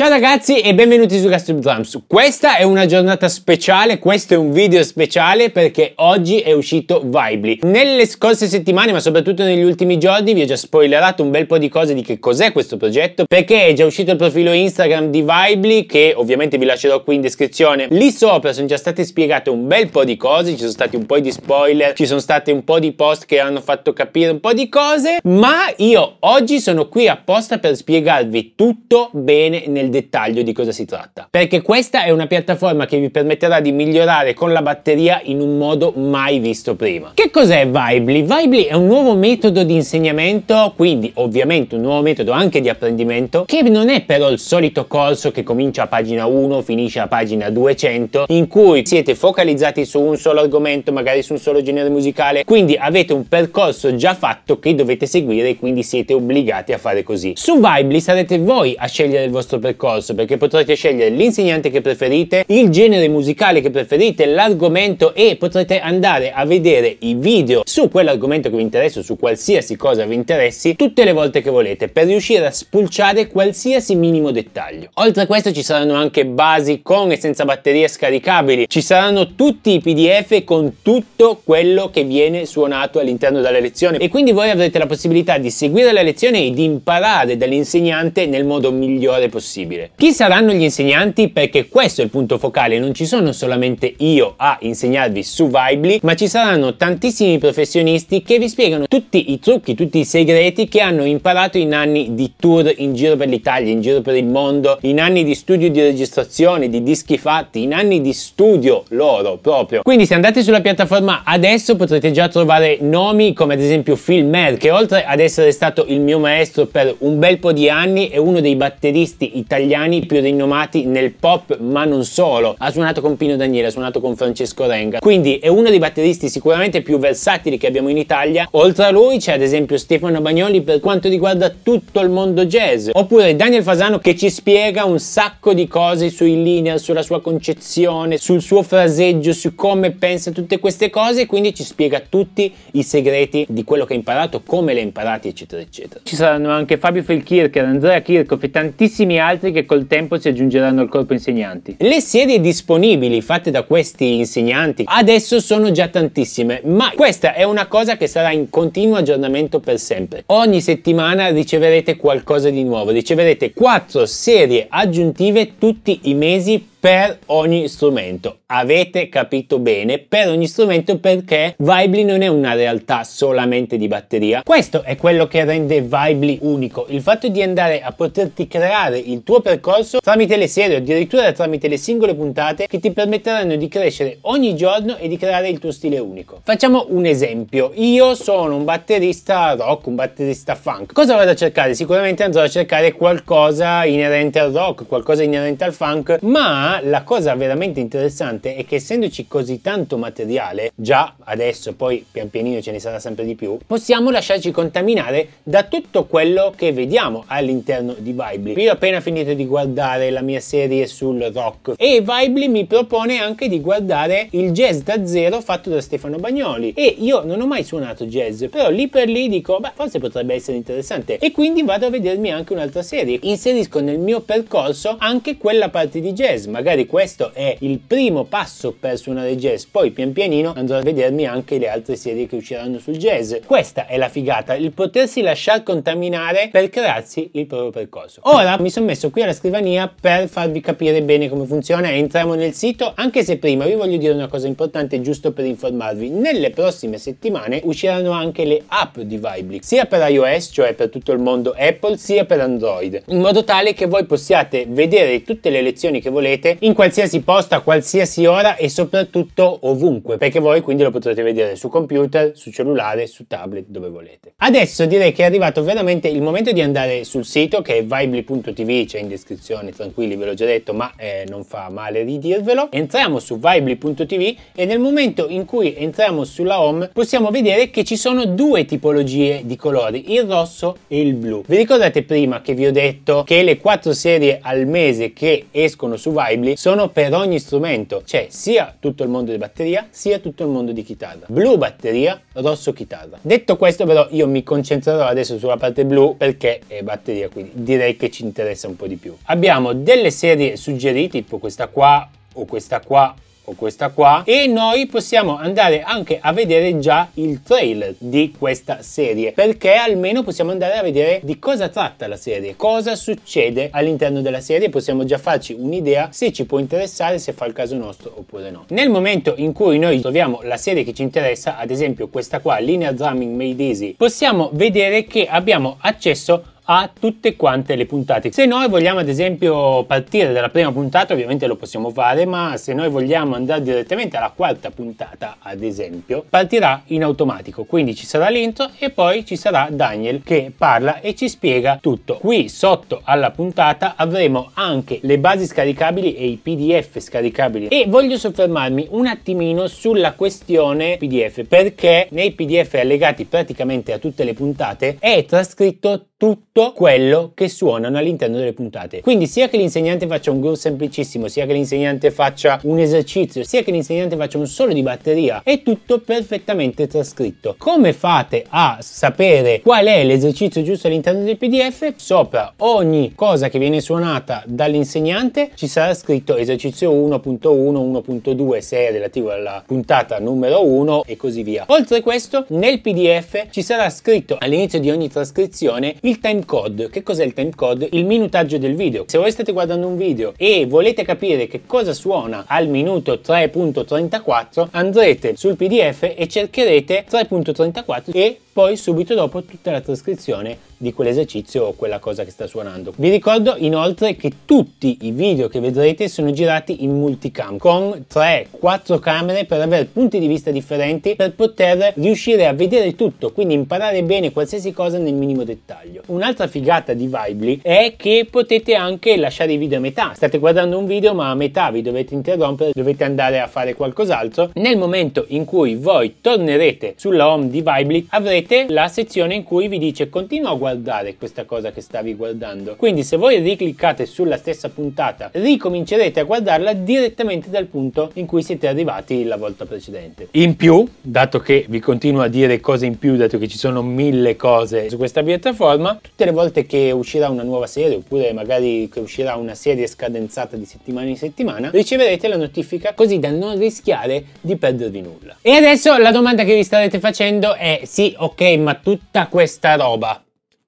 Ciao ragazzi e benvenuti su Gastro Drums. Questa è una giornata speciale, questo è un video speciale perché oggi è uscito Vibly. Nelle scorse settimane, ma soprattutto negli ultimi giorni, vi ho già spoilerato un bel po' di cose di che cos'è questo progetto, perché è già uscito il profilo Instagram di Vibly, che ovviamente vi lascerò qui in descrizione. Lì sopra sono già state spiegate un bel po' di cose, ci sono stati un po' di spoiler, ci sono stati un po' di post che hanno fatto capire un po' di cose, ma io oggi sono qui apposta per spiegarvi tutto bene nel dettaglio di cosa si tratta. Perché questa è una piattaforma che vi permetterà di migliorare con la batteria in un modo mai visto prima. Che cos'è Vibely? Vibely è un nuovo metodo di insegnamento, quindi ovviamente un nuovo metodo anche di apprendimento, che non è però il solito corso che comincia a pagina 1, finisce a pagina 200, in cui siete focalizzati su un solo argomento, magari su un solo genere musicale, quindi avete un percorso già fatto che dovete seguire e quindi siete obbligati a fare così. Su Vibely sarete voi a scegliere il vostro percorso corso perché potrete scegliere l'insegnante che preferite, il genere musicale che preferite, l'argomento e potrete andare a vedere i video su quell'argomento che vi interessa, su qualsiasi cosa vi interessi, tutte le volte che volete per riuscire a spulciare qualsiasi minimo dettaglio. Oltre a questo ci saranno anche basi con e senza batterie scaricabili, ci saranno tutti i pdf con tutto quello che viene suonato all'interno della lezione e quindi voi avrete la possibilità di seguire la lezione e di imparare dall'insegnante nel modo migliore possibile possibile. Chi saranno gli insegnanti? Perché questo è il punto focale, non ci sono solamente io a insegnarvi su Vibly, ma ci saranno tantissimi professionisti che vi spiegano tutti i trucchi, tutti i segreti che hanno imparato in anni di tour in giro per l'Italia, in giro per il mondo, in anni di studio di registrazione, di dischi fatti, in anni di studio loro proprio. Quindi se andate sulla piattaforma adesso potrete già trovare nomi come ad esempio Phil Mer, che oltre ad essere stato il mio maestro per un bel po' di anni è uno dei batteristi italiani italiani più rinomati nel pop, ma non solo. Ha suonato con Pino Daniele, ha suonato con Francesco Renga. Quindi è uno dei batteristi sicuramente più versatili che abbiamo in Italia. Oltre a lui c'è ad esempio Stefano Bagnoli per quanto riguarda tutto il mondo jazz. Oppure Daniel Fasano che ci spiega un sacco di cose sui linear, sulla sua concezione, sul suo fraseggio, su come pensa tutte queste cose. Quindi ci spiega tutti i segreti di quello che ha imparato, come le ha imparati, eccetera, eccetera. Ci saranno anche Fabio Felchircher, Andrea Kirchhoff e tantissimi altri altri che col tempo si aggiungeranno al corpo insegnanti. Le sedie disponibili fatte da questi insegnanti adesso sono già tantissime, ma questa è una cosa che sarà in continuo aggiornamento per sempre. Ogni settimana riceverete qualcosa di nuovo, riceverete 4 serie aggiuntive tutti i mesi per ogni strumento. Avete capito bene, per ogni strumento perché Vibly non è una realtà solamente di batteria. Questo è quello che rende Vibly unico, il fatto di andare a poterti creare il tuo percorso tramite le serie o addirittura tramite le singole puntate che ti permetteranno di crescere ogni giorno e di creare il tuo stile unico. Facciamo un esempio, io sono un batterista rock, un batterista funk, cosa vado a cercare? Sicuramente andrò a cercare qualcosa inerente al rock, qualcosa inerente al funk, ma la cosa veramente interessante è che essendoci così tanto materiale, già adesso poi pian pianino ce ne sarà sempre di più, possiamo lasciarci contaminare da tutto quello che vediamo all'interno di Vibly. Io ho appena finito di guardare la mia serie sul rock e Vibly mi propone anche di guardare il jazz da zero fatto da Stefano Bagnoli e io non ho mai suonato jazz, però lì per lì dico, beh, forse potrebbe essere interessante e quindi vado a vedermi anche un'altra serie. Inserisco nel mio percorso anche quella parte di jazz, ma magari questo è il primo passo per suonare jazz, poi pian pianino andrò a vedermi anche le altre serie che usciranno sul jazz. Questa è la figata, il potersi lasciar contaminare per crearsi il proprio percorso. Ora mi sono messo qui alla scrivania per farvi capire bene come funziona entriamo nel sito, anche se prima vi voglio dire una cosa importante giusto per informarvi. Nelle prossime settimane usciranno anche le app di Viblick, sia per iOS, cioè per tutto il mondo Apple, sia per Android, in modo tale che voi possiate vedere tutte le lezioni che volete trovate in qualsiasi posto, a qualsiasi ora e soprattutto ovunque, perché voi quindi lo potrete vedere su computer, su cellulare, su tablet, dove volete. Adesso direi che è arrivato veramente il momento di andare sul sito che è vibli.tv, c'è in descrizione, tranquilli ve l'ho già detto, ma eh, non fa male ridirvelo. Entriamo su vibli.tv e nel momento in cui entriamo sulla home possiamo vedere che ci sono due tipologie di colori, il rosso e il blu. Vi ricordate prima che vi ho detto che le quattro serie al mese che escono su Vibli label sono per ogni strumento, c'è cioè, sia tutto il mondo di batteria sia tutto il mondo di chitarra. Blu batteria, rosso chitarra. Detto questo però io mi concentrerò adesso sulla parte blu perché è batteria, quindi direi che ci interessa un po' di più. Abbiamo delle serie suggerite, tipo questa qua o questa qua o questa qua e noi possiamo andare anche a vedere già il trailer di questa serie perché almeno possiamo andare a vedere di cosa tratta la serie cosa succede all'interno della serie possiamo già farci un'idea se ci può interessare se fa il caso nostro oppure no nel momento in cui noi troviamo la serie che ci interessa ad esempio questa qua linear drumming made easy possiamo vedere che abbiamo accesso a tutte quante le puntate. Se noi vogliamo ad esempio partire dalla prima puntata ovviamente lo possiamo fare, ma se noi vogliamo andare direttamente alla quarta puntata ad esempio, partirà in automatico, quindi ci sarà l'intro e poi ci sarà Daniel che parla e ci spiega tutto. Qui sotto alla puntata avremo anche le basi scaricabili e i PDF scaricabili e voglio soffermarmi un attimino sulla questione PDF perché nei PDF allegati praticamente a tutte le puntate è trascritto tutto quello che suonano all'interno delle puntate. Quindi sia che l'insegnante faccia un groove semplicissimo, sia che l'insegnante faccia un esercizio, sia che l'insegnante faccia un solo di batteria, è tutto perfettamente trascritto. Come fate a sapere qual è l'esercizio giusto all'interno del PDF? Sopra ogni cosa che viene suonata dall'insegnante ci sarà scritto esercizio 1.1, 1.2 se è relativo alla puntata numero 1 e così via. Oltre questo, nel PDF ci sarà scritto all'inizio di ogni trascrizione il il timecode, che cos'è il timecode? Il minutaggio del video. Se voi state guardando un video e volete capire che cosa suona al minuto 3.34, andrete sul PDF e cercherete 3.34 e poi subito dopo tutta la trascrizione di quell'esercizio o quella cosa che sta suonando. Vi ricordo inoltre che tutti i video che vedrete sono girati in multicam con 3-4 camere per avere punti di vista differenti per poter riuscire a vedere tutto, quindi imparare bene qualsiasi cosa nel minimo dettaglio. Un'altra figata di Vibly è che potete anche lasciare i video a metà. State guardando un video ma a metà vi dovete interrompere, dovete andare a fare qualcos'altro. Nel momento in cui voi tornerete sulla home di Vibly avrete avete la sezione in cui vi dice continua a guardare questa cosa che stavi guardando. Quindi se voi ricliccate sulla stessa puntata, ricomincerete a guardarla direttamente dal punto in cui siete arrivati la volta precedente. In più, dato che vi continuo a dire cose in più, dato che ci sono mille cose su questa piattaforma, tutte le volte che uscirà una nuova serie oppure magari che uscirà una serie scadenzata di settimana in settimana, riceverete la notifica così da non rischiare di perdervi nulla. E adesso la domanda che vi starete facendo è sì, ok, Ok, ma tutta questa roba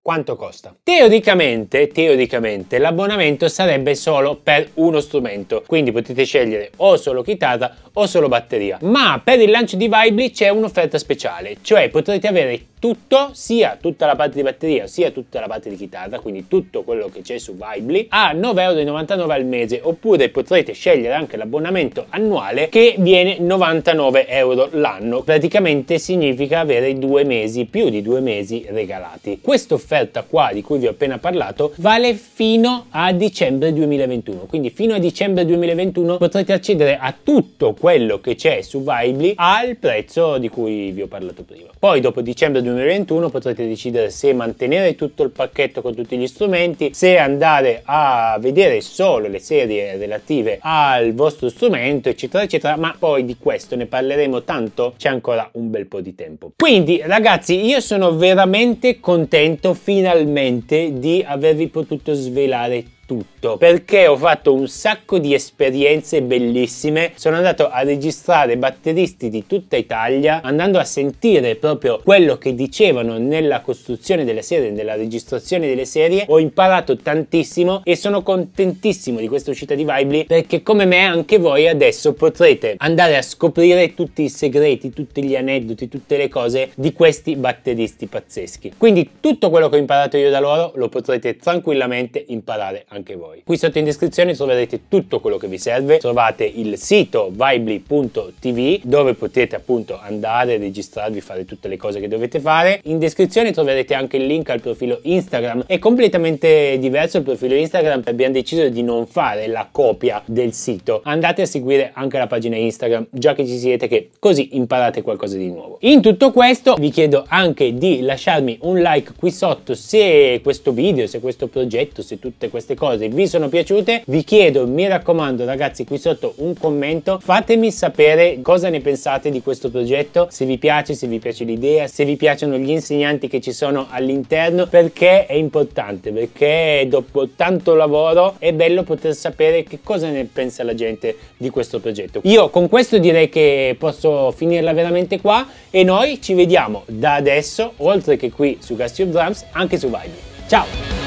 quanto costa? Teoricamente, teoricamente l'abbonamento sarebbe solo per uno strumento, quindi potete scegliere o solo chitarra o solo batteria. Ma per il lancio di Vibli c'è un'offerta speciale, cioè potrete avere tutto, sia tutta la parte di batteria, sia tutta la parte di chitarra, quindi tutto quello che c'è su Vibly, a 9,99€ al mese, oppure potrete scegliere anche l'abbonamento annuale che viene 99€ l'anno, praticamente significa avere due mesi, più di due mesi regalati. Questa offerta qua di cui vi ho appena parlato vale fino a dicembre 2021, quindi fino a dicembre 2021 potrete accedere a tutto quello che c'è su Vibly al prezzo di cui vi ho parlato prima. Poi dopo dicembre 2021 2021 potrete decidere se mantenere tutto il pacchetto con tutti gli strumenti, se andare a vedere solo le serie relative al vostro strumento, eccetera, eccetera, ma poi di questo ne parleremo tanto, c'è ancora un bel po' di tempo. Quindi ragazzi, io sono veramente contento finalmente di avervi potuto svelare tutto tutto perché ho fatto un sacco di esperienze bellissime sono andato a registrare batteristi di tutta Italia andando a sentire proprio quello che dicevano nella costruzione delle serie nella registrazione delle serie ho imparato tantissimo e sono contentissimo di questa uscita di Vibly perché come me anche voi adesso potrete andare a scoprire tutti i segreti tutti gli aneddoti tutte le cose di questi batteristi pazzeschi quindi tutto quello che ho imparato io da loro lo potrete tranquillamente imparare anche anche voi. Qui sotto in descrizione troverete tutto quello che vi serve, trovate il sito vibly.tv dove potete appunto andare, registrarvi, fare tutte le cose che dovete fare. In descrizione troverete anche il link al profilo Instagram, è completamente diverso il profilo Instagram, abbiamo deciso di non fare la copia del sito, andate a seguire anche la pagina Instagram già che ci siete che così imparate qualcosa di nuovo. In tutto questo vi chiedo anche di lasciarmi un like qui sotto se questo video, se questo progetto, se tutte queste cose cose vi sono piaciute vi chiedo mi raccomando ragazzi qui sotto un commento fatemi sapere cosa ne pensate di questo progetto se vi piace se vi piace l'idea se vi piacciono gli insegnanti che ci sono all'interno perché è importante perché dopo tanto lavoro è bello poter sapere che cosa ne pensa la gente di questo progetto io con questo direi che posso finirla veramente qua e noi ci vediamo da adesso oltre che qui su Gastio Drums anche su Vibe ciao